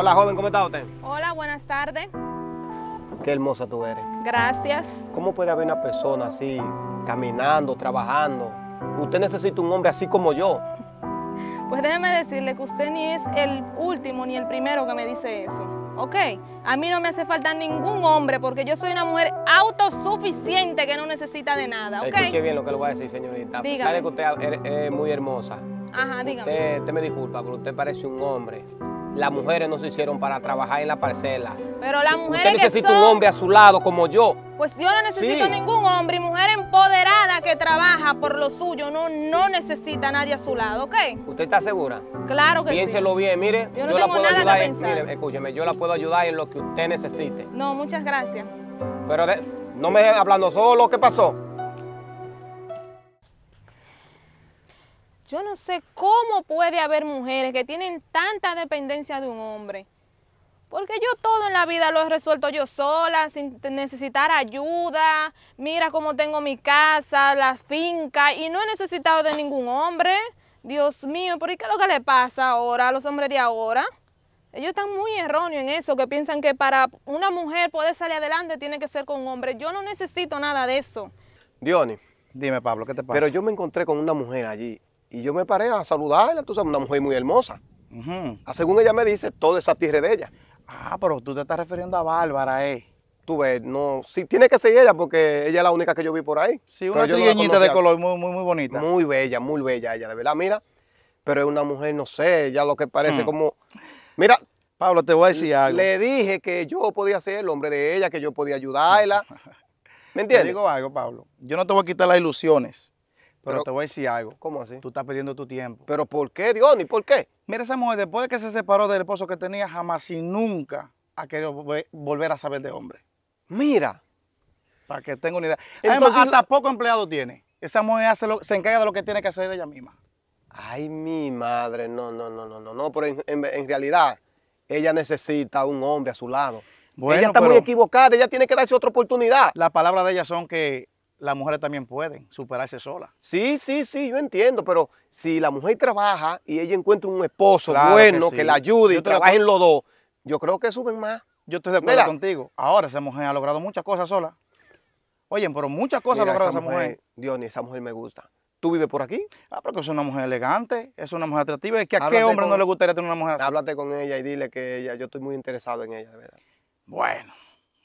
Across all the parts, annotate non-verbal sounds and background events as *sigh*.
Hola, joven, ¿cómo está usted? Hola, buenas tardes. Qué hermosa tú eres. Gracias. ¿Cómo puede haber una persona así, caminando, trabajando? Usted necesita un hombre así como yo. *laughs* Pues déjeme decirle que usted ni es el último ni el primero que me dice eso. ¿Ok? A mí no me hace falta ningún hombre porque yo soy una mujer autosuficiente que no necesita de nada. ¿Ok? Escuche bien lo que le voy a decir, señorita. Dígame. Sabe que usted es, muy hermosa. Ajá, dígame. usted me disculpa, pero usted parece un hombre las mujeres no se hicieron para trabajar en la parcela. Pero las mujeres Usted necesita un hombre a su lado como yo. Pues yo no necesito ningún hombre y mujer empoderada que trabaja por lo suyo no, no necesita nadie a su lado, ¿ok? ¿Usted está segura? Claro que sí. Piénselo bien, mire, yo, no yo tengo la puedo ayudar, en, escúcheme, yo la puedo ayudar en lo que usted necesite. No, muchas gracias. Pero no me hablando solo, ¿qué pasó? Yo no sé cómo puede haber mujeres que tienen tanta dependencia de un hombre. Porque yo todo en la vida lo he resuelto yo sola, sin necesitar ayuda. Mira cómo tengo mi casa, la finca, y no he necesitado de ningún hombre. Dios mío, ¿por qué es lo que le pasa ahora a los hombres de ahora? Ellos están muy erróneos en eso, que piensan que para una mujer poder salir adelante tiene que ser con un hombre. Yo no necesito nada de eso. Diony. Dime, Pablo, ¿qué te pasa? Pero yo me encontré con una mujer allí y yo me paré a saludarla, tú sabes, una mujer muy hermosa. Ah, según ella me dice, toda esa tierra de ella. Ah, pero tú te estás refiriendo a Bárbara, eh. Tú ves, no, sí, tiene que ser ella porque ella es la única que yo vi por ahí. Sí, una trigueñita de color muy, muy, muy bonita. Muy bella, muy bella ella, de verdad, mira. Pero es una mujer, no sé, ella lo que parece hmm. como... Mira, Pablo, te voy a decir algo. Le dije que yo podía ser el hombre de ella, que yo podía ayudarla. *laughs* ¿Me entiendes? digo algo, Pablo. Yo no te voy a quitar las ilusiones. Pero, te voy a decir algo. ¿Cómo así? Tú estás perdiendo tu tiempo. ¿Pero por qué, Dios? ¿Ni por qué? Mira, esa mujer, después de que se separó del esposo que tenía, jamás y nunca ha querido volver a saber de hombre. Mira. Para que tenga una idea. Además, hasta poco empleado tiene. Esa mujer se encarga de lo que tiene que hacer ella misma. Ay, mi madre, no, no, no, no, no, no, pero en, realidad ella necesita un hombre a su lado. ella está muy equivocada, ella tiene que darse otra oportunidad. Las palabras de ella son que las mujeres también pueden superarse solas. Sí, sí, sí, yo entiendo, pero si la mujer trabaja y ella encuentra un esposo bueno que, la ayude y trabajen los dos, yo creo que suben más. Yo estoy de acuerdo contigo. Ahora esa mujer ha logrado muchas cosas sola. Oye, pero muchas cosas ha logrado esa mujer. Dios, ni esa mujer me gusta. ¿Tú vives por aquí? Ah, porque es una mujer elegante, es una mujer atractiva. Es que a qué hombre no le gustaría tener una mujer así. Háblate con ella y dile que yo estoy muy interesado en ella, de verdad. Bueno,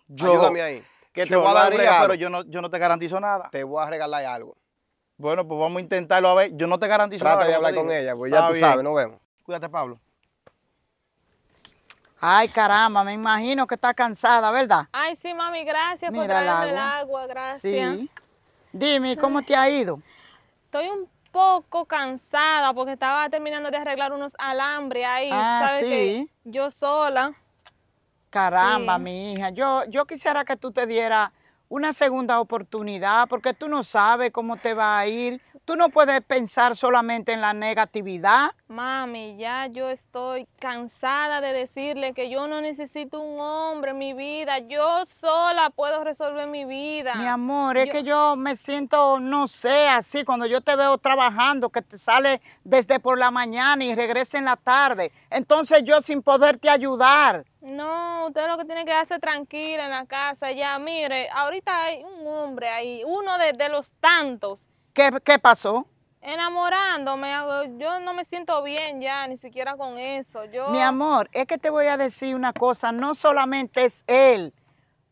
yo, Ayúdame ahí que te a dar pero yo no, yo no te garantizo nada. Te voy a regalar algo. Bueno, pues vamos a intentarlo a ver. Yo no te garantizo Trata nada. de hablar con ella, pues ya tú sabes, nos vemos. Cuídate, Pablo. Ay, caramba, me imagino que está cansada, ¿verdad? Ay, sí, mami, gracias por traerme el agua, gracias. Dime, ¿cómo te ha ido? Estoy un poco cansada porque estaba terminando de arreglar unos alambres ahí. Ah, ¿sabes sí. yo sola. Caramba, mi hija, yo, yo quisiera que tú te dieras una segunda oportunidad porque tú no sabes cómo te va a ir. Tú no puedes pensar solamente en la negatividad. Mami, ya yo estoy cansada de decirle que yo no necesito un hombre en mi vida. Yo sola puedo resolver mi vida. Mi amor, es que yo me siento, no sé, así cuando yo te veo trabajando, que te sale desde por la mañana y regresa en la tarde. Entonces yo sin poderte ayudar. No, usted lo que tiene que hacer tranquila en la casa. Ya, mire, ahorita hay un hombre ahí, uno de los tantos ¿Qué, pasó? Enamorándome, ah, oh, yo no me siento bien ya, ni siquiera con eso. Yo... Mi amor, es que te voy a decir una cosa, no solamente es él,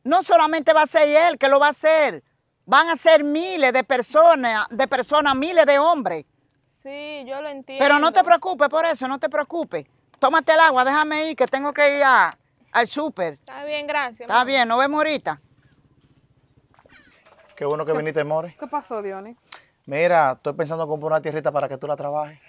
no solamente va a ser él que lo va a hacer, van a ser miles de personas, de personas, miles de hombres. Sí, yo lo entiendo. Pero no te preocupes por eso, no te preocupes. Tómate el agua, déjame ir, que tengo que ir al súper. Está bien, gracias. Está bien, nos vemos ahorita. Qué bueno que viniste, More. ¿Qué pasó, Dione? Mira, estoy pensando en comprar una tierrita para que tú la trabajes.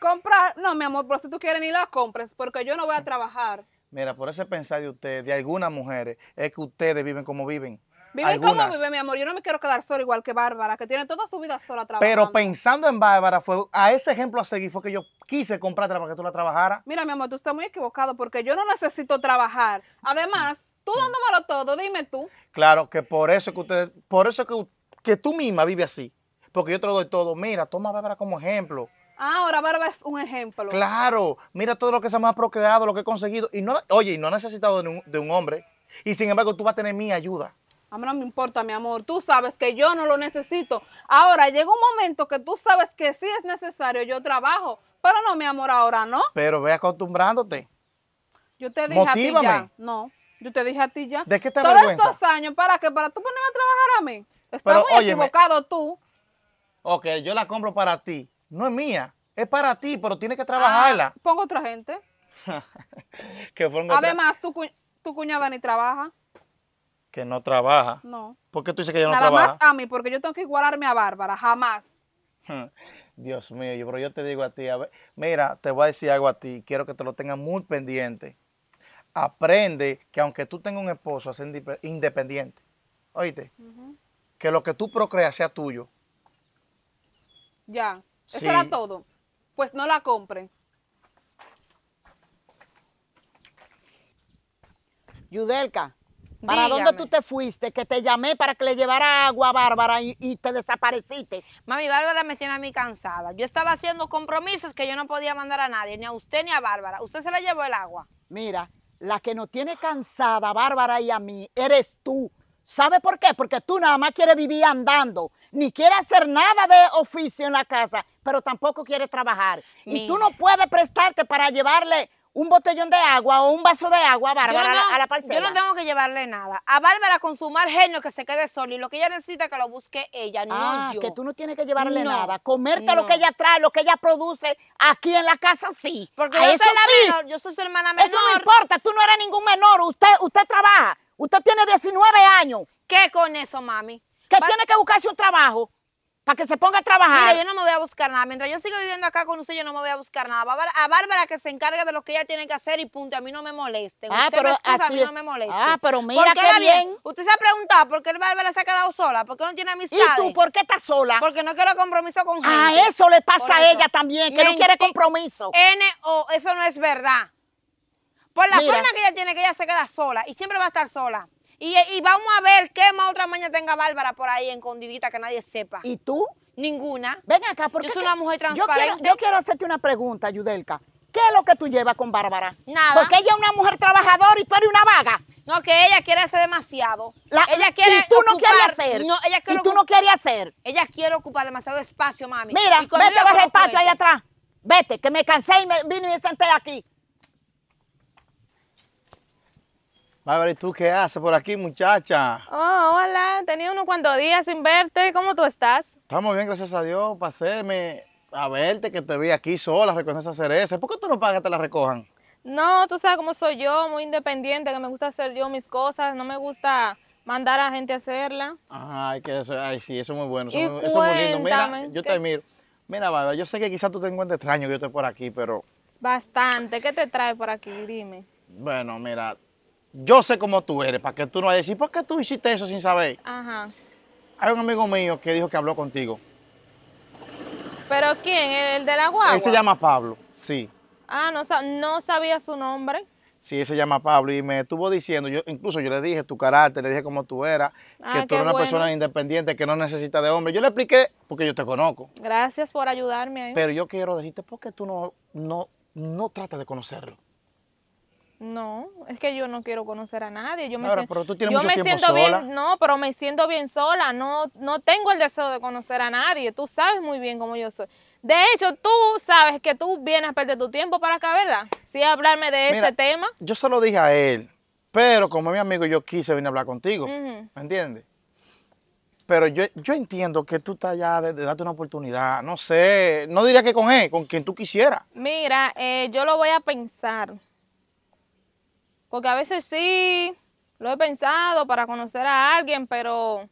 Comprar, no, mi amor, por si tú quieres ni la compres, porque yo no voy a mm. trabajar. Mira, por ese pensar de ustedes, de algunas mujeres, es que ustedes viven como viven. Viven como viven, mi amor. Yo no me quiero quedar sola igual que Bárbara, que tiene toda su vida sola trabajando. Pero pensando en Bárbara, fue a ese ejemplo a seguir fue que yo quise comprártela para que tú la trabajara Mira, mi amor, tú estás muy equivocado porque yo no necesito trabajar. Además, tú mm. dándomelo todo, dime tú. Claro, que por eso que ustedes, por eso que, que tú misma vives así porque yo te lo doy todo. Mira, toma a Bárbara como ejemplo. Ah, ahora Bárbara es un ejemplo. Claro, mira todo lo que se me ha procreado, lo que he conseguido. Y no, oye, y no he necesitado de un, hombre. Y sin embargo, tú vas a tener mi ayuda. A mí no me importa, mi amor. Tú sabes que yo no lo necesito. Ahora llega un momento que tú sabes que sí es necesario. Yo trabajo. Pero no, mi amor, ahora no. Pero ve acostumbrándote. Yo te dije a ti ya. No, yo te dije a ti ya. ¿De qué te Todos estos años, ¿para qué? ¿Para tú ponerme a trabajar a mí? Estás muy equivocado tú ok, yo la compro para ti. No es mía, es para ti, pero tienes que ah, trabajarla. pongo otra gente. *laughs* que Además, tu, cuñada ni trabaja. Que no trabaja. No. ¿Por qué tú dices que yo no trabaja? más a mí, porque yo tengo que igualarme a Bárbara, jamás. *laughs* Dios mío, yo, pero yo te digo a ti, a ver, mira, te voy a decir algo a ti, quiero que te lo tengas muy pendiente. Aprende que aunque tú tengas un esposo, es independiente. Oíste, que lo que tú procreas sea tuyo. Ya, eso era todo. Pues no la compren. Yudelka, ¿para dónde tú te fuiste? Que te llamé para que le llevara agua a Bárbara y, te desapareciste. Mami, Bárbara me tiene a mí cansada. Yo estaba haciendo compromisos que yo no podía mandar a nadie, ni a usted ni a Bárbara. Usted se la llevó el agua. Mira, la que no tiene cansada, Bárbara y a mí, eres tú. ¿Sabe por qué? Porque tú nada más quieres vivir andando, ni quieres hacer nada de oficio en la casa, pero tampoco quieres trabajar. Y tú no puedes prestarte para llevarle un botellón de agua o un vaso de agua a Bárbara a, la, parcela. Yo no tengo que llevarle nada. A Bárbara con su genio que se quede sola y lo que ella necesita que lo busque ella, no ah, yo. que tú no tienes que llevarle nada. Comerte lo que ella trae, lo que ella produce aquí en la casa, sí. Porque yo soy la menor, yo soy su hermana menor. Eso no importa, tú no eres ningún menor, usted, usted trabaja. Usted tiene 19 años. ¿Qué con eso, mami? Que tiene que buscarse un trabajo para que se ponga a trabajar. Mira, yo no me voy a buscar nada. Mientras yo sigo viviendo acá con usted, yo no me voy a buscar nada. A Bárbara que se encargue de lo que ella tiene que hacer y punto. A mí no me moleste. Ah, usted pero me así... a mí no me moleste. Ah, pero mira qué bien. Usted se ha preguntado por qué Bárbara se ha quedado sola, por qué no tiene amistad. ¿Y tú por qué estás sola? Porque no quiero compromiso con ah, gente. Ah, eso le pasa a ella también, que no quiere eh, compromiso. N-O, eso no es verdad. Por la forma que ella tiene, que ella se queda sola y siempre va a estar sola. Y, vamos a ver qué más otra maña tenga Bárbara por ahí escondidita que nadie sepa. ¿Y tú? Ninguna. Ven acá, porque. es una mujer transparente. Yo quiero, hacerte una pregunta, Yudelka. ¿Qué es lo que tú llevas con Bárbara? Nada. Porque ella es una mujer trabajadora y tú una vaga. No, que ella quiere hacer demasiado. ella quiere y tú no quieres hacer. No, ella quiere y tú no quieres hacer. Ella quiere ocupar demasiado espacio, mami. Mira, vete a espacio ahí atrás. Vete, que me cansé y me, vine y me senté aquí. Bárbara, ¿y tú qué haces por aquí, muchacha? Oh, hola, tenía unos cuantos días sin verte. ¿Cómo tú estás? Estamos bien, gracias a Dios. Paséme a verte, que te vi aquí sola recogiendo esas cerezas. ¿Por qué tú no pagas que te la recojan? No, tú sabes cómo soy yo, muy independiente, que me gusta hacer yo mis cosas. No me gusta mandar a gente a hacerla. Ay, que eso, ay sí, eso es muy bueno. Eso, es muy lindo. Mira, yo te miro. Mira, Bárbara, yo sé que quizás tú te encuentras extraño que yo esté por aquí, pero... Bastante. ¿Qué te trae por aquí? Dime. Bueno, mira, yo sé cómo tú eres, para que tú no vayas a ¿por qué tú hiciste eso sin saber? Ajá. Hay un amigo mío que dijo que habló contigo. ¿Pero quién? ¿El de la guagua? Él se llama Pablo, sí. Ah, no, sabía su nombre. Sí, él se llama Pablo y me estuvo diciendo, yo incluso yo le dije tu carácter, le dije cómo tú eras, ah, que tú eres una persona independiente que no necesita de hombre. Yo le expliqué porque yo te conozco. Gracias por ayudarme. Pero yo quiero decirte ¿por qué tú no, no, no tratas de conocerlo. No, es que yo no quiero conocer a nadie. Yo me, yo me siento bien, no, pero me siento bien sola. No, no tengo el deseo de conocer a nadie. Tú sabes muy bien cómo yo soy. De hecho, tú sabes que tú vienes a perder tu tiempo para acá, ¿verdad? Sí, a hablarme de ese tema. Yo se lo dije a él, pero como mi amigo, yo quise venir a hablar contigo. ¿Me entiendes? Pero yo, entiendo que tú estás allá de, darte una oportunidad. No sé, no diría que con él, con quien tú quisieras. Mira, eh, yo lo voy a pensar. Porque a veces sí, lo he pensado para conocer a alguien, pero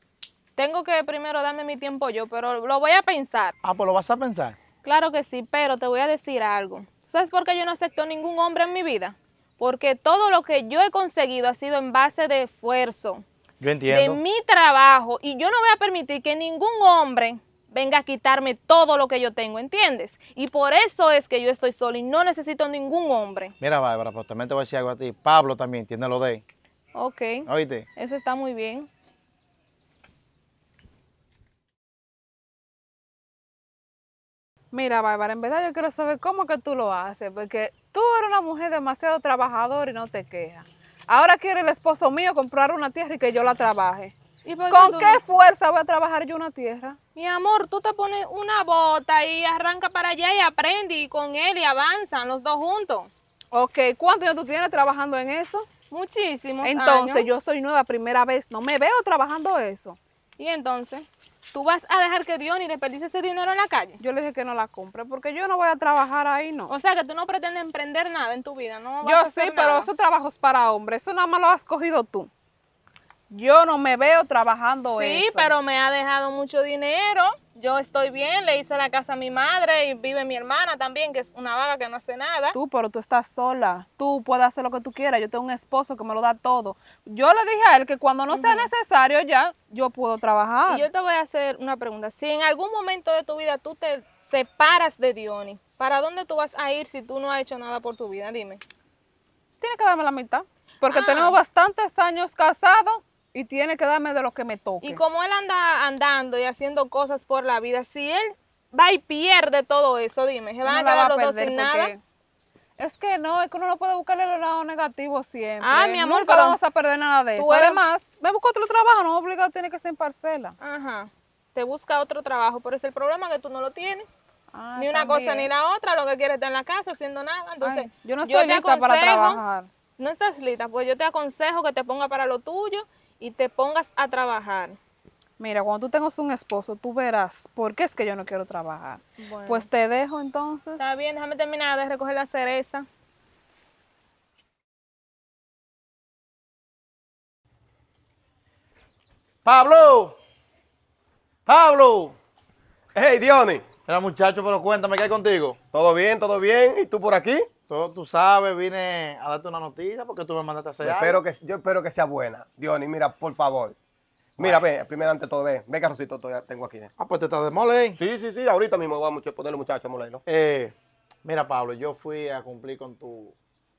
tengo que primero darme mi tiempo yo, pero lo voy a pensar. Ah, pues lo vas a pensar. Claro que sí, pero te voy a decir algo. ¿Sabes por qué yo no acepto ningún hombre en mi vida? Porque todo lo que yo he conseguido ha sido en base de esfuerzo. Yo entiendo. De mi trabajo. Y yo no voy a permitir que ningún hombre venga a quitarme todo lo que yo tengo, ¿entiendes? Y por eso es que yo estoy sola y no necesito ningún hombre. Mira, Bárbara, pues también te voy a decir algo a ti. Pablo también tiene lo de Ok. ¿Oíste? Eso está muy bien. Mira, Bárbara, en verdad yo quiero saber cómo que tú lo haces, porque tú eres una mujer demasiado trabajadora y no te quejas. Ahora quiere el esposo mío comprar una tierra y que yo la trabaje. ¿Y ¿Con qué fuerza voy a trabajar yo una tierra? Mi amor, tú te pones una bota y arranca para allá y aprende y con él y avanzan los dos juntos. Ok, ¿cuánto años tú tienes trabajando en eso? Muchísimos Entonces, yo soy nueva, primera vez, no me veo trabajando eso. ¿Y entonces? ¿Tú vas a dejar que y desperdicie ese dinero en la calle? Yo le dije que no la compre porque yo no voy a trabajar ahí, no. O sea, que tú no pretendes emprender nada en tu vida, ¿no? Vas yo sí, pero esos trabajos para hombres, eso nada más lo has cogido tú. Yo no me veo trabajando sí, eso. Sí, pero me ha dejado mucho dinero. Yo estoy bien, le hice la casa a mi madre y vive mi hermana también, que es una vaga que no hace nada. Tú, pero tú estás sola. Tú puedes hacer lo que tú quieras. Yo tengo un esposo que me lo da todo. Yo le dije a él que cuando no sea necesario ya, yo puedo trabajar. Y yo te voy a hacer una pregunta. Si en algún momento de tu vida tú te separas de Diony, ¿para dónde tú vas a ir si tú no has hecho nada por tu vida? Dime. Tienes que darme la mitad. Porque tengo ah. tenemos bastantes años casados y tiene que darme de lo que me toque. Y como él anda andando y haciendo cosas por la vida, si él va y pierde todo eso, dime, se van a quedar los dos sin nada. Es que no, es que uno no puede buscarle el lado negativo siempre. Ah, mi amor, vamos a perder nada de eso. Además, me busca otro trabajo, no obligado tiene que ser en parcela. Ajá. Te busca otro trabajo, pero es el problema que tú no lo tienes. Ah, ni una cosa ni la otra, lo que quieres estar en la casa haciendo nada. Entonces, yo no estoy lista para trabajar. No estás lista, pues yo te aconsejo que te ponga para lo tuyo y te pongas a trabajar. Mira, cuando tú tengas un esposo, tú verás por qué es que yo no quiero trabajar. Pues te dejo entonces. Está bien, déjame terminar de recoger la cereza. Pablo, Pablo, hey Diony, era muchacho, pero cuéntame qué hay contigo. Todo bien, todo bien, ¿y tú por aquí? Todo tú sabes, vine a darte una noticia porque tú me mandaste a hacer Espero que, yo espero que sea buena. Diony, mira, por favor. Mira, ve, primero ante todo, ve, ve todavía tengo aquí. Ah, pues te estás de ¿eh? Sí, sí, sí, ahorita mismo voy a ponerle muchacho a mole, Eh, mira, Pablo, yo fui a cumplir con tu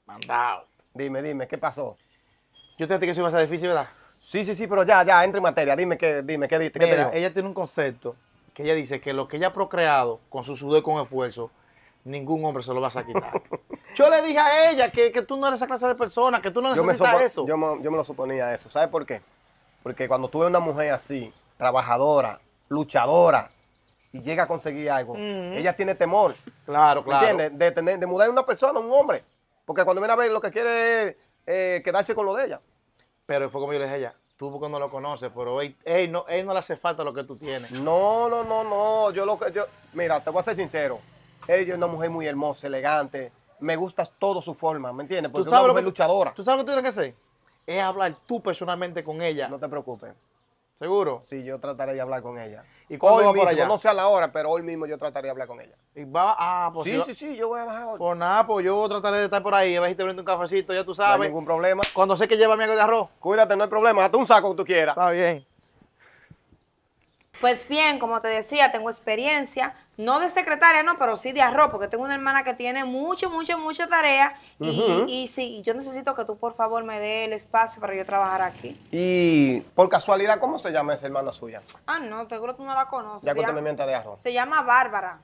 mandado. Dime, dime, ¿qué pasó? Yo te dije que eso iba a ser difícil, ¿verdad? Sí, sí, sí, pero ya, ya, entra en materia, dime qué, dime, qué, qué ella tiene un concepto que ella dice que lo que ella ha procreado con su sudor y con esfuerzo ningún hombre se lo vas a quitar. *laughs* yo le dije a ella que, tú no eres esa clase de persona, que tú no necesitas eso. Yo me, yo me, lo suponía eso. ¿Sabes por qué? Porque cuando tú ves una mujer así, trabajadora, luchadora, y llega a conseguir algo, ella tiene temor. Claro, claro. ¿Entiendes? De, de mudar a una persona, un hombre. Porque cuando viene a ver, lo que quiere es eh, quedarse con lo de ella. Pero fue como yo le dije a ella, tú porque no lo conoces, pero a él no, no le hace falta lo que tú tienes. No, no, no, no. Yo lo que yo, mira, te voy a ser sincero. Ella es una mujer muy hermosa, elegante. Me gusta todo su forma, ¿me entiendes? Porque es una mujer luchadora. ¿Tú sabes lo que tienes que hacer? Es hablar tú personalmente con ella. No te preocupes. ¿Seguro? Sí, yo trataré de hablar con ella. ¿Y hoy mismo, no sé a la hora, pero hoy mismo yo trataré de hablar con ella. ¿Y va? Ah, pues sí, sí, sí, yo voy a bajar hoy. Pues nada, pues yo trataré de estar por ahí, a ver si te brindo un cafecito, ya tú sabes. No hay ningún problema. Cuando sé que lleva mi de arroz. Cuídate, no hay problema, hazte un saco que tú quieras. Está bien. Pues bien, como te decía, tengo experiencia, no de secretaria, no, pero sí de arroz, porque tengo una hermana que tiene mucho, mucho, mucha tarea. y, sí, yo necesito que tú, por favor, me dé el espacio para yo trabajar aquí. Y por casualidad, ¿cómo se llama esa hermana suya? Ah, no, seguro tú no la conoces. Ya que usted me mienta de arroz. Se llama Bárbara.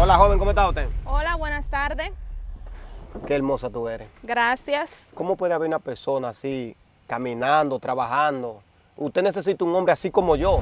Hola, joven, ¿cómo está usted? Hola, buenas tardes. Qué hermosa tú eres. Gracias. ¿Cómo puede haber una persona así, caminando, trabajando? Usted necesita un hombre así como yo.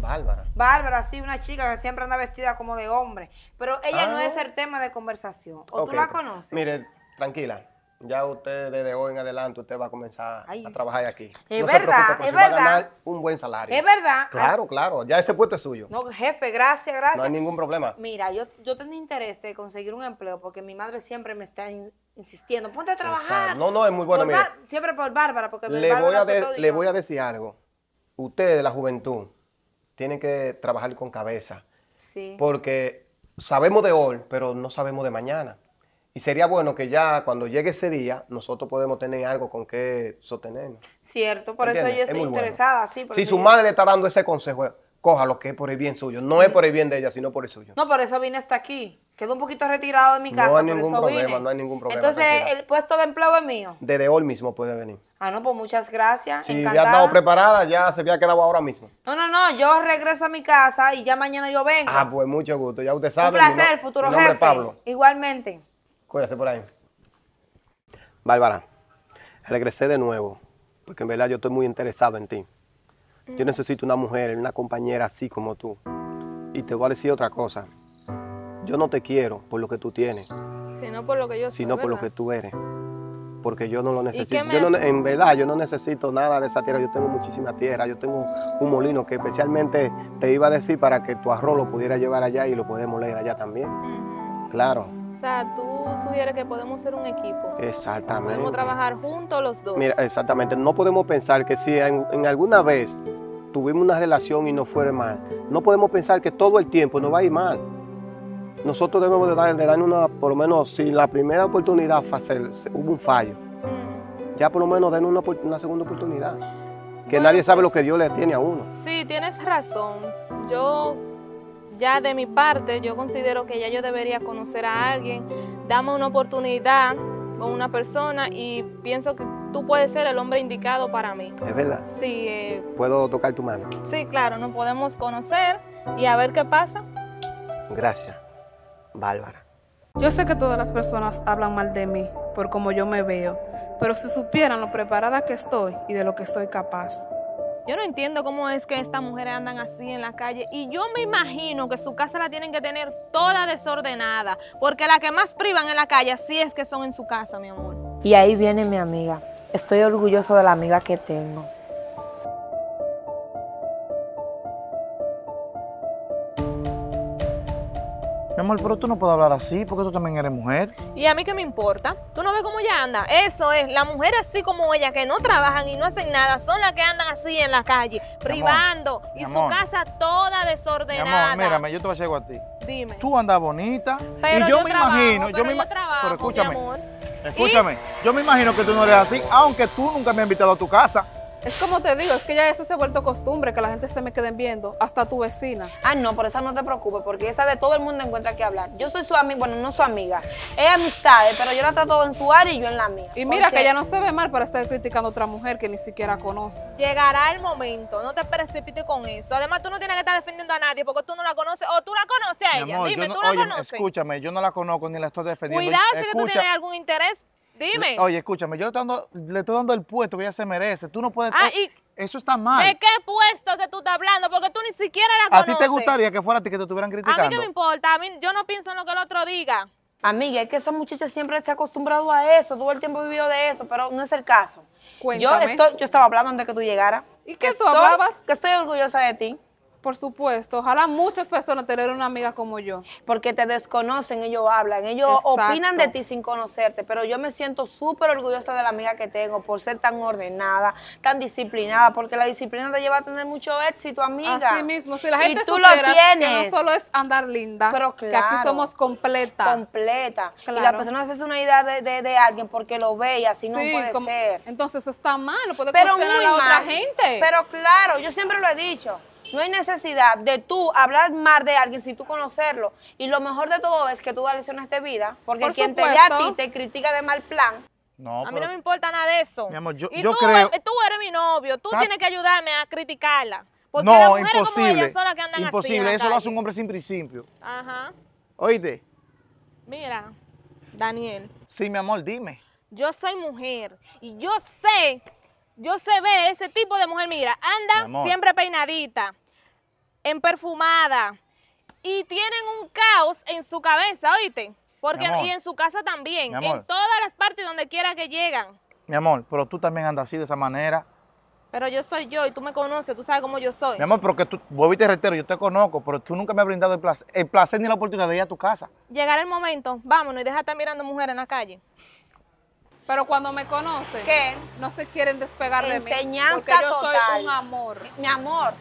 Bárbara. Bárbara, sí, una chica que siempre anda vestida como de hombre. Pero ella ah, no es el tema de conversación. ¿O tú la conoces? Mire, tranquila. Ya usted desde hoy en adelante usted va a comenzar a trabajar aquí. Es verdad, es verdad. Va a ganar un buen salario. Es verdad. Claro, claro. Ya ese puesto es suyo. No, jefe, gracias, gracias. No hay ningún problema. Mira, yo, yo tengo interés de conseguir un empleo porque mi madre siempre me está insistiendo. Ponte a trabajar. no, no, es muy bueno. Mira. Siempre por Bárbara, porque le, Bárbara voy a le voy a decir algo. Usted de la juventud tienen que trabajar con cabeza. Sí. Porque sabemos de hoy, pero no sabemos de mañana. Y sería bueno que ya cuando llegue ese día, nosotros podemos tener algo con que sostenernos. Cierto, por eso yo estoy interesada. Sí, si su madre le está dando ese consejo, coja lo que es por el bien suyo. No es por el bien de ella, sino por el suyo. No, por eso vine hasta aquí. Quedó un poquito retirado de mi casa. No hay ningún problema, no hay ningún problema. Entonces, el puesto de empleo es mío. Desde hoy mismo puede venir. Ah, no, pues muchas gracias. Si ya estaba preparada, ya se había quedado ahora mismo. No, no, no, yo regreso a mi casa y ya mañana yo vengo. Ah, pues mucho gusto, ya usted sabe. Un placer, futuro jefe. Pablo. Igualmente. Cuídese por ahí. Bárbara, regresé de nuevo, porque en verdad yo estoy muy interesado en ti. Yo necesito una mujer, una compañera así como tú. Y te voy a decir otra cosa. Yo no te quiero por lo que tú tienes. Sino por lo que yo soy, Sino por lo que tú eres. Porque yo no lo necesito. en verdad, yo no necesito nada de esa tierra. Yo tengo muchísima tierra. Yo tengo un molino que especialmente te iba a decir para que tu arroz lo pudiera llevar allá y lo pudiera moler allá también. Claro. O sea, tú sugieres que podemos ser un equipo. Exactamente. Podemos trabajar juntos los dos. Mira, exactamente. No podemos pensar que si en, alguna vez tuvimos una relación y no fue mal, no podemos pensar que todo el tiempo nos va a ir mal. Nosotros debemos de darnos, una, por lo menos si la primera oportunidad hacer, hubo un fallo, mm. ya por lo menos den una, segunda oportunidad. Que nadie sabe lo pues que Dios le tiene a uno. Sí, tienes razón. Yo ya de mi parte, yo considero que ya yo debería conocer a alguien, dame una oportunidad con una persona y pienso que tú puedes ser el hombre indicado para mí. ¿Es verdad? Sí. Eh, ¿Puedo tocar tu mano? Sí, claro, nos podemos conocer y a ver qué pasa. Gracias, Bárbara. Yo sé que todas las personas hablan mal de mí por cómo yo me veo, pero si supieran lo preparada que estoy y de lo que soy capaz. Yo no entiendo cómo es que estas mujeres andan así en la calle y yo me imagino que su casa la tienen que tener toda desordenada, porque la que más privan en la calle sí es que son en su casa, mi amor. Y ahí viene mi amiga. Estoy orgullosa de la amiga que tengo. Mi amor, pero tú no puedes hablar así porque tú también eres mujer. ¿Y a mí qué me importa? ¿Tú no ves cómo ella anda? Eso es, las mujeres así como ella que no trabajan y no hacen nada son las que andan así en la calle, privando y su casa toda desordenada. Mi mírame, yo te voy a a ti. Dime. Tú andas bonita y yo, me imagino, yo me escúchame. Mi amor. Escúchame, yo me imagino que tú no eres así, aunque tú nunca me has invitado a tu casa. Es como te digo, es que ya eso se ha vuelto costumbre, que la gente se me queden viendo, hasta tu vecina. Ah, no, por esa no te preocupes, porque esa de todo el mundo encuentra que hablar. Yo soy su amiga, bueno, no su amiga, es amistad, pero yo la trato en su área y yo en la mía. Y mira que ella no se ve mal para estar criticando a otra mujer que ni siquiera conoce. Llegará el momento, no te precipites con eso. Además, tú no tienes que estar defendiendo a nadie porque tú no la conoces, o tú la conoces a ella, amor, dime, tú la escúchame, yo no la conozco ni la estoy defendiendo. Cuidado si tú tienes algún interés Dime. Oye, escúchame, yo le estoy dando, el puesto que ella se merece. Tú no puedes... Ah, eso está mal. ¿De qué puesto que tú estás hablando? Porque tú ni siquiera la conoces. ¿A ti te gustaría que fuera a ti que te estuvieran criticando? A mí qué me importa. A mí, yo no pienso en lo que el otro diga. Amiga, es que esa muchacha siempre está acostumbrada a eso. Todo el tiempo vivido de eso, pero no es el caso. Cuéntame. Yo, estoy, yo estaba hablando antes de que tú llegaras. ¿Y qué tú hablabas? Que estoy orgullosa de ti por supuesto. Ojalá muchas personas tener una amiga como yo. Porque te desconocen, ellos hablan, ellos opinan de ti sin conocerte, pero yo me siento súper orgullosa de la amiga que tengo por ser tan ordenada, tan disciplinada, porque la disciplina te lleva a tener mucho éxito, amiga. Así mismo, si la gente y tú lo tienes. no solo es andar linda, pero que aquí somos completa. Completa. Y la persona hace una idea de, alguien porque lo ve y así no puede ser. Entonces está mal, puede pero la gente. Pero claro, yo siempre lo he dicho. No hay necesidad de tú hablar mal de alguien si tú conocerlo. Y lo mejor de todo es que tú das lecciones de vida, porque quien te ve te critica de mal plan. No, a mí no me importa nada de eso. Mi amor, yo, yo tú, creo... tú eres mi novio, tú tienes que ayudarme a criticarla. Porque no, las mujeres Como ellas son las que andan imposible, eso lo hace un hombre sin principio. Ajá. Oíste. Mira, Daniel. Sí, mi amor, dime. Yo soy mujer y yo sé, yo sé ver ese tipo de mujer. Mira, anda siempre peinadita, en perfumada y tienen un caos en su cabeza, ¿oíste? Porque, y en su casa también, en todas las partes donde quiera que llegan. Mi amor, pero tú también andas así de esa manera. Pero yo soy yo y tú me conoces, tú sabes cómo yo soy. Mi amor, pero tú, vuelvo y reitero, yo te conozco, pero tú nunca me has brindado el placer, ni la oportunidad de ir a tu casa. llegar el momento, vámonos y deja mirando mujeres en la calle. Pero cuando me conoces, ¿Qué? no se quieren despegar de mí. Porque yo soy un amor. Mi amor,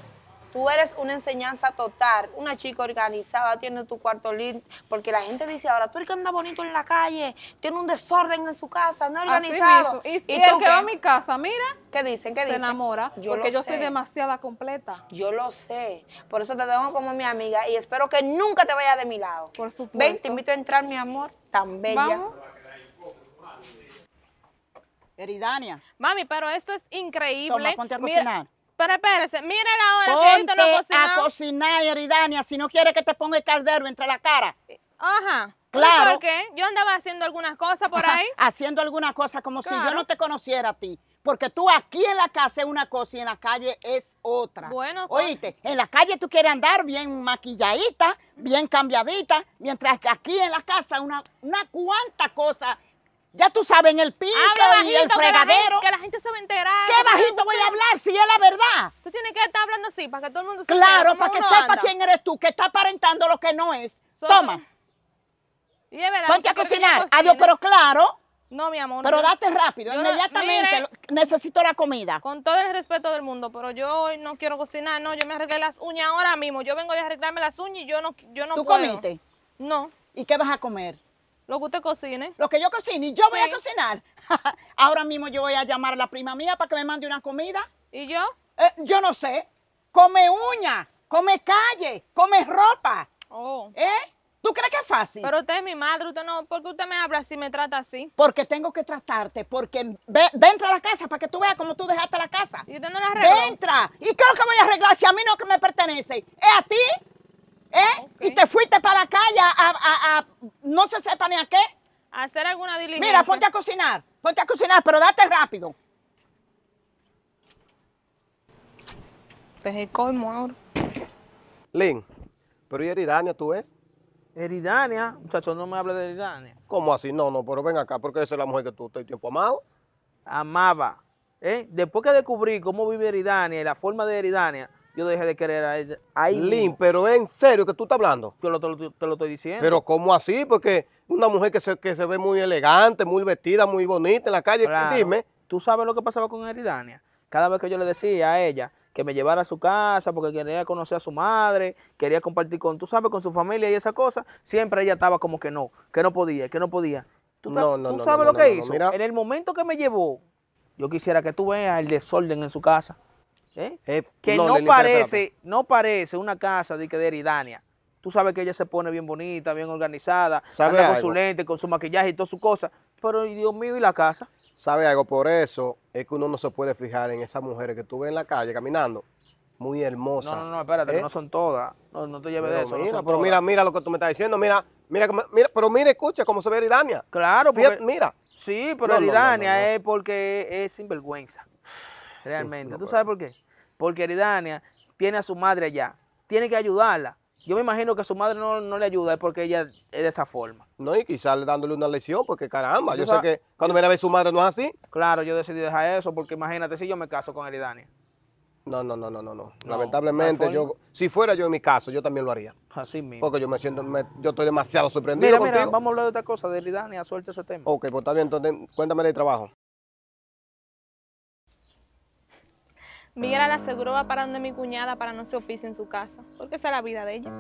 Tú eres una enseñanza total, una chica organizada, tiene tu cuarto lindo, porque la gente dice ahora, tú eres que anda bonito en la calle, tiene un desorden en su casa, no organizado. Y, ¿Y, el que va a mi casa, mira. ¿Qué dicen? ¿Qué se dicen? Se enamora, porque yo soy demasiada completa. Yo lo sé. Por eso te tengo como mi amiga y espero que nunca te vaya de mi lado. Por supuesto. Ven, te invito a entrar, mi amor, tan bella. ¿Vamos? Eridania. Mami, pero esto es increíble. Toma, ponte a cocinar. Pero espérese, la hora. que esto no cocina. a cocinar, Eridania, si no quiere que te ponga el caldero entre la cara. Eh, ajá. Claro. ¿Por qué? Yo andaba haciendo algunas cosas por ahí. *laughs* haciendo algunas cosas como si yo no te conociera a ti. Porque tú aquí en la casa es una cosa y en la calle es otra. Bueno, Oíste, en la calle tú quieres andar bien maquilladita, bien cambiadita, mientras que aquí en la casa una, una cuanta cosa ya tú sabes, en el piso y el fregadero. Que la, gente, se va a enterar. ¿Qué bajito voy a hablar si es la verdad? Tú tienes que estar hablando así para que todo el mundo sepa. Claro, para que sepa quién eres tú, que está aparentando lo que no es. Toma. Y verdad, Ponte a cocinar. Adiós, pero claro. No, mi amor. Pero date rápido, inmediatamente. necesito la comida. Con todo el respeto del mundo, pero yo no quiero cocinar, no. Yo me arreglé las uñas ahora mismo. Yo vengo de arreglarme las uñas y yo no, yo no ¿Tú comiste? No. ¿Y qué vas a comer? Lo que usted cocine. Lo que yo cocine. Yo voy a cocinar. *laughs* Ahora mismo yo voy a llamar a la prima mía para que me mande una comida. ¿Y yo? Eh, yo no sé. Come uña, come calle, come ropa. Oh. ¿Eh? ¿Tú crees que es fácil? Pero usted es mi madre, usted no, ¿por qué usted me habla así, me trata así? Porque tengo que tratarte, porque ve, de la casa para que tú veas cómo tú dejaste la casa. ¿Y usted no la arregló? ¿Y qué es lo que voy a arreglar si a mí no que me pertenece? ¿Es a ti? ¿Eh? Y te fuiste para la calle a no se sepa ni a qué. hacer alguna diligencia. Mira, ponte a cocinar, ponte a cocinar, pero date rápido. Te colmo ahora. Lin, pero ¿y Eridania tú ves? Eridania, muchacho no me hables de Eridania. ¿Cómo así? No, no, pero ven acá, porque esa es la mujer que tú estoy tiempo amado. Amaba. ¿eh? Después que descubrí cómo vive Eridania y la forma de Eridania, yo dejé de querer a ella. Lin, pero en serio que tú estás hablando. Yo te, lo, estoy diciendo. Pero ¿cómo así? Porque una mujer que se, que se ve muy elegante, muy vestida, muy bonita en la calle, dime. Tú sabes lo que pasaba con Eridania. Cada vez que yo le decía a ella que me llevara a su casa porque quería conocer a su madre, quería compartir con, tú sabes, con su familia y esa cosa, siempre ella estaba como que no, que no podía, que no podía. ¿Tú, no, no, ¿tú sabes lo que hizo? En el momento que me llevó, yo quisiera que tú veas el desorden en su casa. ¿Eh? Eh, que no, parece, no parece una casa de, que Tú sabes que ella se pone bien bonita, bien organizada, con su lente, con su maquillaje y todas sus cosas. Pero, Dios mío, ¿y la casa? ¿Sabe algo? Por eso es que uno no se puede fijar en esas mujeres que tú ves en la calle caminando, muy hermosas. No, no, no, espérate, ¿Eh? no son todas. No, no te lleves de eso. Mira, pero mira, mira lo que tú me estás diciendo. Mira, mira, pero mira, escucha cómo se ve Eridania. Claro, porque, mira. Sí, pero Eridania es porque es sinvergüenza. Realmente. ¿Tú sabes por qué? porque Eridania tiene a su madre allá, tiene que ayudarla. Yo me imagino que su madre no, no le ayuda, es porque ella es de esa forma. No, y quizás dándole una lección, porque caramba, yo, sé que cuando viene a la ve su madre no es así. Claro, yo decidí dejar eso, porque imagínate si yo me caso con Eridania. No, no, no, no, no, no. Lamentablemente, yo, si fuera yo en mi caso, yo también lo haría. Así mismo. Porque yo me siento, yo estoy demasiado sorprendido. Mira, mira, vamos a hablar de otra cosa, de Eridania, suelta ese tema. Ok, pues está bien, entonces cuéntame de trabajo. Miguel la aseguró para donde mi cuñada para no se en su casa, porque esa es la vida de ella.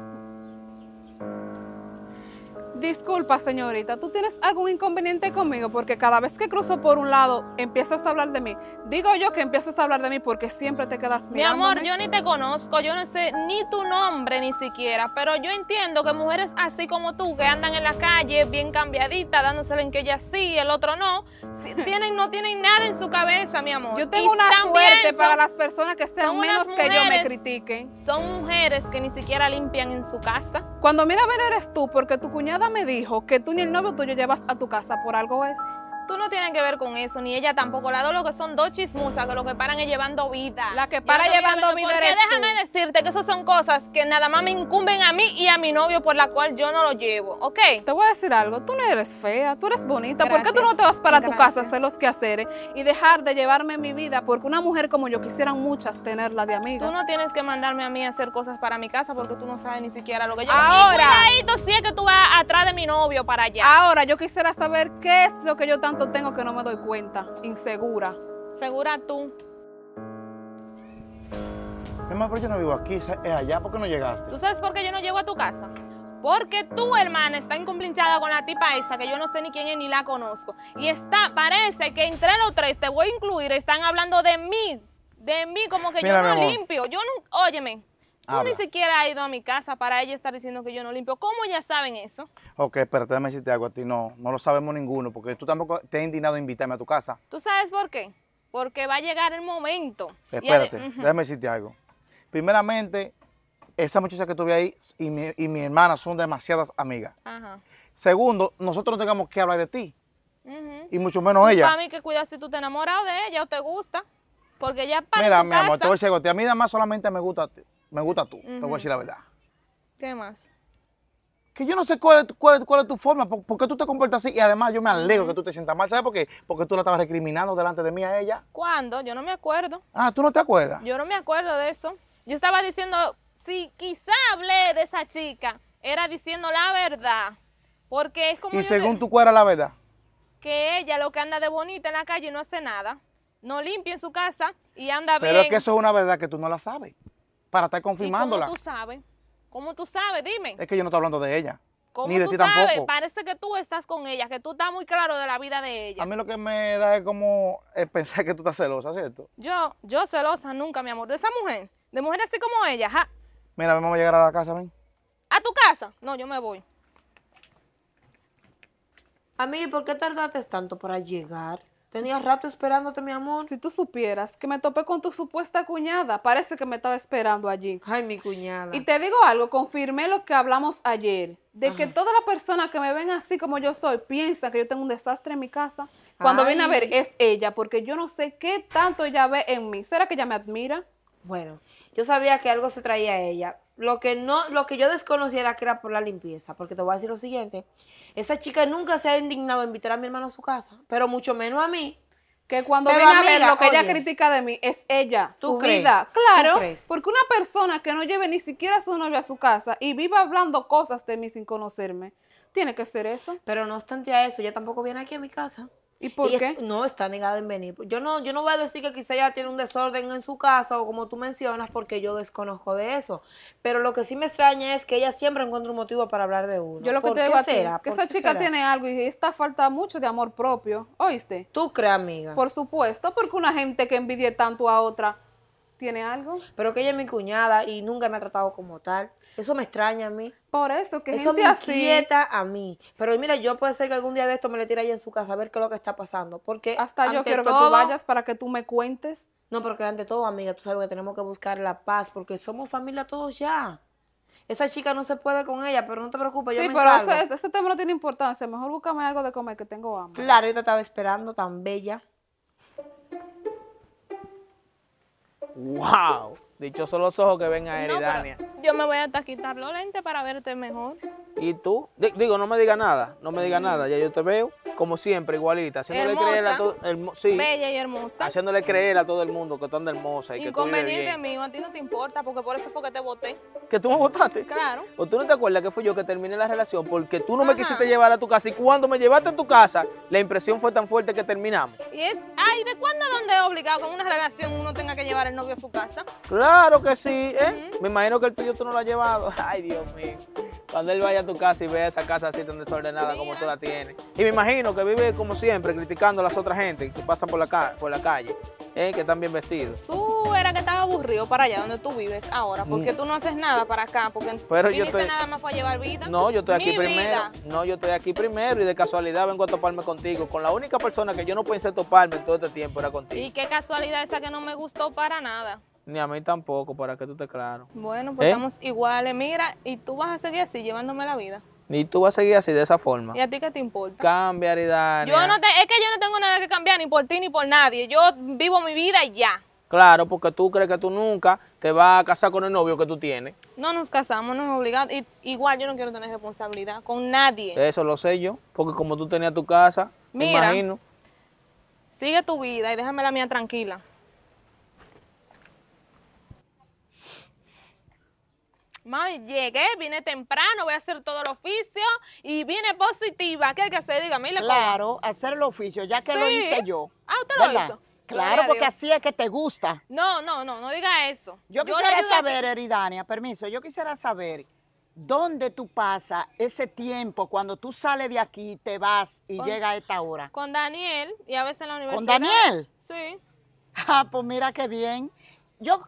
Disculpa, señorita, ¿tú tienes algún inconveniente conmigo? Porque cada vez que cruzo por un lado, empiezas a hablar de mí. Digo yo que empiezas a hablar de mí porque siempre te quedas mirando. Mi amor, yo ni te conozco, yo no sé ni tu nombre ni siquiera, pero yo entiendo que mujeres así como tú, que andan en la calle bien cambiaditas, Dándose en que ella sí, Y el otro no, *laughs* tienen, no tienen nada en su cabeza, mi amor. Yo tengo una suerte para las personas que sean menos que yo me critiquen. Son mujeres que ni siquiera limpian en su casa. Cuando mira a ver eres tú, porque tu cuñada me dijo que tú ni el novio tuyo llevas a tu casa, por algo es. Tú no tienes que ver con eso, ni ella tampoco. La dos lo que son dos chismosas que lo que paran es llevando vida. La que para llevando, vida, Déjame decirte que eso son cosas que nada más me incumben a mí y a mi novio por la cual yo no lo llevo, ¿ok? Te voy a decir algo. Tú no eres fea, tú eres bonita. ¿Por qué tú no te vas para tu casa a hacer los quehaceres y dejar de llevarme mi vida? Porque una mujer como yo quisiera muchas tenerla de amiga. Tú no tienes que mandarme a mí a hacer cosas para mi casa porque tú no sabes ni siquiera lo que yo... Ahora. Y tú que tú vas atrás de mi novio para allá. Ahora, yo quisiera saber qué es lo que yo tan tengo que no me doy cuenta, insegura. Segura tú. más pero yo no vivo aquí, es allá, ¿por qué no llegaste? ¿Tú sabes por qué yo no llego a tu casa? Porque tu hermana, está incumplinchada con la tipa esa, que yo no sé ni quién es ni la conozco. Y está, parece que entre los tres te voy a incluir, están hablando de mí, de mí, como que yo no limpio. Yo no, óyeme, Tú ni siquiera has ido a mi casa para ella estar diciendo que yo no limpio. ¿Cómo ya saben eso? Ok, espérate, déjame decirte algo a ti. No, no lo sabemos ninguno, porque tú tampoco te has indignado a invitarme a tu casa. ¿Tú sabes por qué? Porque va a llegar el momento. Espérate, déjame decirte algo. Primeramente, esa muchacha que tuve ahí y mi, hermana son demasiadas amigas. Segundo, nosotros no tengamos que hablar de ti. Y mucho menos ella. A mí que cuidar si tú te enamoras de ella o te gusta. Porque ya para Mira, mi amor, te voy a decir, a mí nada más solamente me gusta me gusta tú, te voy a decir la verdad. ¿Qué más? Que yo no sé cuál, cuál, es tu forma, por, qué tú te comportas así y además yo me alegro que tú te sientas mal. ¿Sabes por qué? Porque tú la estabas recriminando delante de mí a ella. ¿Cuándo? Yo no me acuerdo. Ah, ¿tú no te acuerdas? Yo no me acuerdo de eso. Yo estaba diciendo, si quizá hablé de esa chica, era diciendo la verdad. Porque es como. ¿Y según tú cuál era la verdad? Que ella lo que anda de bonita en la calle no hace nada, no limpia en su casa y anda bien. Pero es que eso es una verdad que tú no la sabes para estar confirmándola. ¿Y ¿Cómo tú sabes? ¿Cómo tú sabes? Dime. Es que yo no estoy hablando de ella. ¿Cómo ni de tú sabes? Parece que tú estás con ella, que tú estás muy claro de la vida de ella. A mí lo que me da es como eh, pensar que tú estás celosa, ¿cierto? Yo, yo celosa nunca, mi amor. De esa mujer, de mujer así como ella, ja. Mira, vamos a llegar a la casa, ven. ¿A tu casa? No, yo me voy. A mí, ¿por qué tardaste tanto para llegar? Tenía rato esperándote, mi amor. Si tú supieras que me topé con tu supuesta cuñada, parece que me estaba esperando allí. Ay, mi cuñada. Y te digo algo, confirmé lo que hablamos ayer, de que toda la persona que me ven así como yo soy piensa que yo tengo un desastre en mi casa. Cuando viene a ver es ella, porque yo no sé qué tanto ella ve en mí. ¿Será que ella me admira? Bueno, yo sabía que algo se traía a ella, lo que, no, lo que yo desconociera que era por la limpieza, porque te voy a decir lo siguiente, esa chica nunca se ha indignado a invitar a mi hermano a su casa, pero mucho menos a mí, que cuando a ver lo que ella critica de mí es ella, su vida. Claro, porque una persona que no lleve ni siquiera a su novio a su casa y viva hablando cosas de mí sin conocerme, tiene que ser eso. Pero no obstante a eso, ella tampoco viene aquí a mi casa. ¿Y por qué? no, está negada en venir. Yo no, yo no voy a decir que quizá ella tiene un desorden en su casa o como tú mencionas, porque yo desconozco de eso. Pero lo que sí me extraña es que ella siempre encuentra un motivo para hablar de uno. Yo lo que te digo a que esa chica tiene algo y está falta mucho de amor propio, ¿oíste? Tú crees, amiga. Por supuesto, porque una gente que envidie tanto a otra ¿Tiene algo? Pero que ella es mi cuñada y nunca me ha tratado como tal. Eso me extraña a mí. Por eso, que Eso me inquieta a mí. Pero mira, yo puede ser que algún día de esto me le tire ahí en su casa a ver qué es lo que está pasando. Porque Hasta yo quiero que tú vayas para que tú me cuentes. No, pero que ante todo, amiga, tú sabes que tenemos que buscar la paz porque somos familia todos ya. Esa chica no se puede con ella, pero no te preocupes, sí, yo me pero ese, ese, tema no tiene importancia. Mejor búscame algo de comer que tengo hambre. Claro, yo te estaba esperando tan bella. ¡Wow! Dichosos los ojos que ven a él y Dania. Yo me voy hasta quitar los lentes para verte mejor. ¿Y tú? digo, no me digas nada, no me digas nada. Ya yo te veo como siempre, igualita. Haciéndole creer a todo el Bella y hermosa. Haciéndole creer a todo el mundo que tú andas hermosa y que tú bien. Inconveniente mío, a ti no te importa porque por eso es porque te voté tú me votaste. Claro. ¿O tú no te acuerdas que fui yo que terminé la relación porque tú no me quisiste llevar a tu casa? Y cuando me llevaste a tu casa, la impresión fue tan fuerte que terminamos. Y es, ay, ¿de cuándo dónde es obligado que en una relación uno tenga que llevar el novio a su casa? Claro que sí, ¿eh? Me imagino que el tuyo tú no lo has llevado. *laughs* Ay, Dios mío. Cuando él vaya a tu casa y vea esa casa así tan desordenada como tú la tienes. Y me imagino que vive como siempre, criticando a las otras gente que pasan por la calle. ¿eh? que están bien vestidos. Tú era que estaba aburrido para allá donde tú vives ahora, porque mm. tú no haces nada para acá, porque Pero viniste nada más para llevar vida. No, yo estoy aquí primero. No, yo estoy aquí primero y de casualidad vengo a toparme contigo. Con la única persona que yo no pensé toparme todo este tiempo era contigo. Y qué casualidad esa que no me gustó para nada. Ni a mí tampoco, para que tú te claro. Bueno, pues ¿Eh? estamos iguales. Mira, y tú vas a seguir así, llevándome la vida. Ni tú vas a seguir así, de esa forma. ¿Y a ti qué te importa? Cambiar y dar. Yo no te, es que yo no tengo nada que cambiar, ni por ti ni por nadie. Yo vivo mi vida y ya. Claro, porque tú crees que tú nunca te vas a casar con el novio que tú tienes. No nos casamos, no es obligado. Y, igual yo no quiero tener responsabilidad con nadie. Eso lo sé yo, porque como tú tenías tu casa, Mira, me imagino. Sigue tu vida y déjame la mía tranquila. mami, llegué, vine temprano, voy a hacer todo el oficio y viene positiva. ¿Qué hay que hacer? Dígame. ¿le claro, hacer el oficio, ya que lo hice yo. Ah, usted lo hizo. Claro, porque así es que te gusta. No, no, no, no diga eso. Yo, quisiera saber, Eridania, permiso, yo quisiera saber dónde tú pasas ese tiempo cuando tú sales de aquí, te vas y llega a esta hora. Con Daniel y a veces en la universidad. ¿Con Daniel? Sí. Ah, pues mira qué bien. Yo,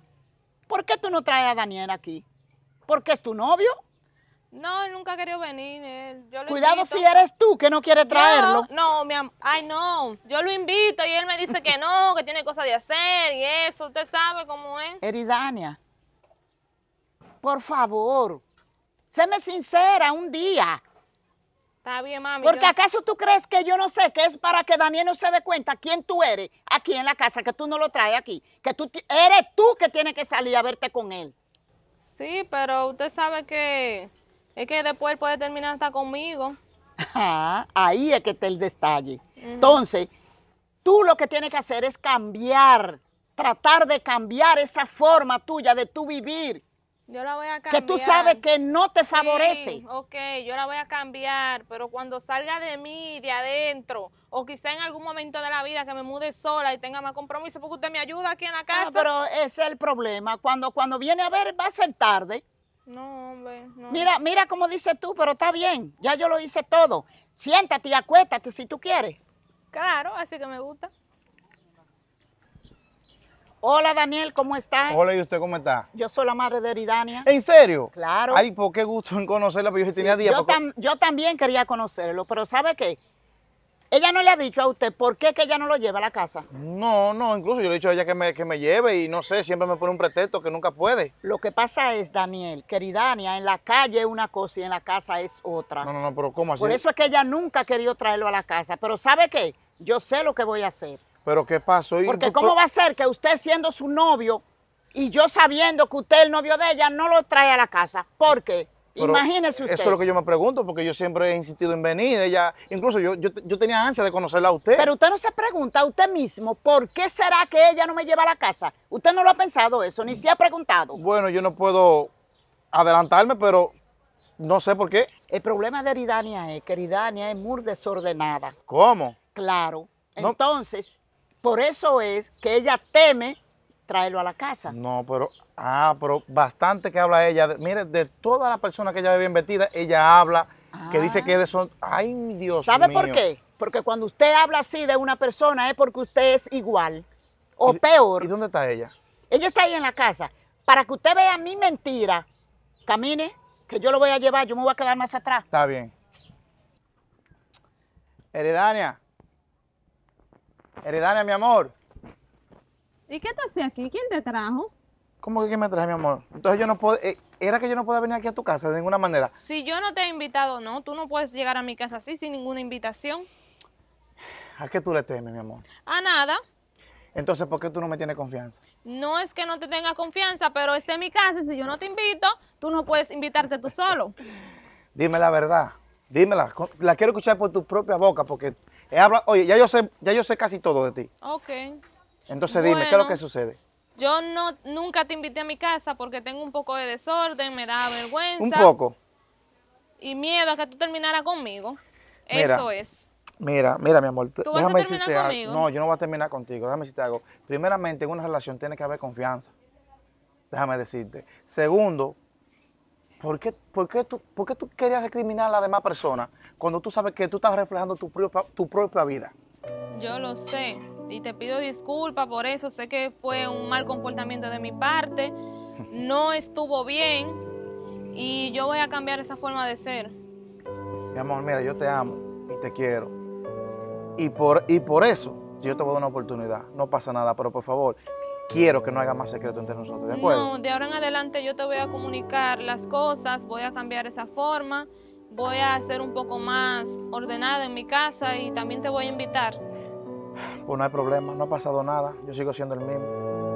¿por qué tú no traes a Daniel aquí? porque es tu novio. No, nunca quería venir. Cuidado si eres tú que no quiere traerlo. no, mi amor. Ay, no. Yo lo invito y él me dice que no, que tiene cosas de hacer y eso. Usted sabe cómo es. Eridania, por favor, séme sincera un día. Está bien, mami. Porque acaso tú crees que yo no sé que es para que Daniel no se dé cuenta quién tú eres aquí en la casa, que tú no lo traes aquí, que tú eres tú que tienes que salir a verte con él. Sí, pero usted sabe que es que después puede terminar hasta conmigo. Ah, ahí es que está el detalle. Entonces, tú lo que tienes que hacer es cambiar, tratar de cambiar esa forma tuya de tu vivir. Yo la voy a cambiar. Que tú sabes que no te favorece. Ok, yo la voy a cambiar, pero cuando salga de mí, de adentro, o quizá en algún momento de la vida que me mude sola y tenga más compromiso, porque usted me ayuda aquí en la ah, casa. No, pero ese es el problema. Cuando, cuando viene a ver, va a ser tarde. No, hombre. No. Mira, mira cómo dices tú, pero está bien. Ya yo lo hice todo. Siéntate y acuéstate si tú quieres. Claro, así que me gusta. Hola Daniel, ¿cómo estás? Hola, ¿y usted cómo está? Yo soy la madre de Eridania. ¿En serio? Claro. Ay, por pues, qué gusto en conocerla, porque yo tenía días. Yo, yo, también quería conocerlo, pero ¿sabe qué? Ella no le ha dicho a usted por qué que ella no lo lleva a la casa. No, no, incluso yo le he dicho a ella que me, que me lleve y no sé, siempre me pone un pretexto que nunca puede. Lo que pasa es, Daniel, que queridania, en la calle es una cosa y en la casa es otra. No, no, no, pero ¿cómo así? Por eso es que ella nunca ha querido traerlo a la casa, pero ¿sabe qué? Yo sé lo que voy a hacer. Pero ¿qué pasó? Porque ¿cómo va a ser que usted siendo su novio y yo sabiendo que usted es el novio de ella no lo trae a la casa? ¿Por qué? Imagínese usted. Eso es lo que yo me pregunto, porque yo siempre he insistido en venir. Ella, incluso yo, yo, tenía ansia de conocerla a usted. Pero usted no se pregunta a usted mismo, ¿por qué será que ella no me lleva a la casa? Usted no lo ha pensado eso, ni se ha preguntado. Bueno, yo no puedo adelantarme, pero no sé por qué. El problema de Eridania es que Eridania es muy desordenada. ¿Cómo? Claro. Entonces, por eso es que ella teme traerlo a la casa. No, pero, ah, pero bastante que habla ella. mire, de todas las personas que ella ve bien vestida, ella habla, que dice que de ah. son, ay, Dios ¿Sabe mío. ¿Sabe por qué? Porque cuando usted habla así de una persona es porque usted es igual o peor. ¿Y dónde está ella? Ella está ahí en la casa. Para que usted vea mi mentira, camine, que yo lo voy a llevar, yo me voy a quedar más atrás. Está bien. Heredania. Heredana, mi amor. ¿Y qué te hace aquí? ¿Quién te trajo? ¿Cómo que quién me traje, mi amor? Entonces yo no puedo... Eh, ¿Era que yo no podía venir aquí a tu casa de ninguna manera? Si yo no te he invitado, no. Tú no puedes llegar a mi casa así sin ninguna invitación. ¿A qué tú le temes, mi amor? A nada. Entonces, ¿por qué tú no me tienes confianza? No es que no te tenga confianza, pero esta es mi casa. y Si yo no te invito, tú no puedes invitarte tú solo. Dime la verdad. Dímela. La quiero escuchar por tu propia boca porque oye, ya yo, sé, ya yo sé casi todo de ti. Ok. Entonces dime, ¿qué es lo que sucede? Yo no, nunca te invité a mi casa porque tengo un poco de desorden, me da vergüenza. Un poco. Y miedo a que tú terminaras conmigo. Eso es. Mira, mira, mi amor. ¿Tú vas a terminar conmigo? No, yo no voy a terminar contigo. Déjame decirte algo. Primeramente, en una relación tiene que haber confianza. Déjame decirte. Segundo, ¿Por qué, tú, ¿Por tú, querías recriminar a la demás persona cuando tú sabes que tú estás reflejando tu, propia, tu propia vida? Yo lo sé y te pido disculpas por eso. Sé que fue un mal comportamiento de mi parte, no estuvo bien y yo voy a cambiar esa forma de ser. Mi amor, mira, yo te amo y te quiero. Y por, y por eso yo te voy a dar una oportunidad. No pasa nada, pero por favor, quiero que no haga más secreto entre nosotros, ¿de acuerdo? No, de ahora en adelante yo te voy a comunicar las cosas, voy a cambiar esa forma, voy a ser un poco más ordenada en mi casa y también te voy a invitar. Pues no hay problema, no ha pasado nada, yo sigo siendo el mismo.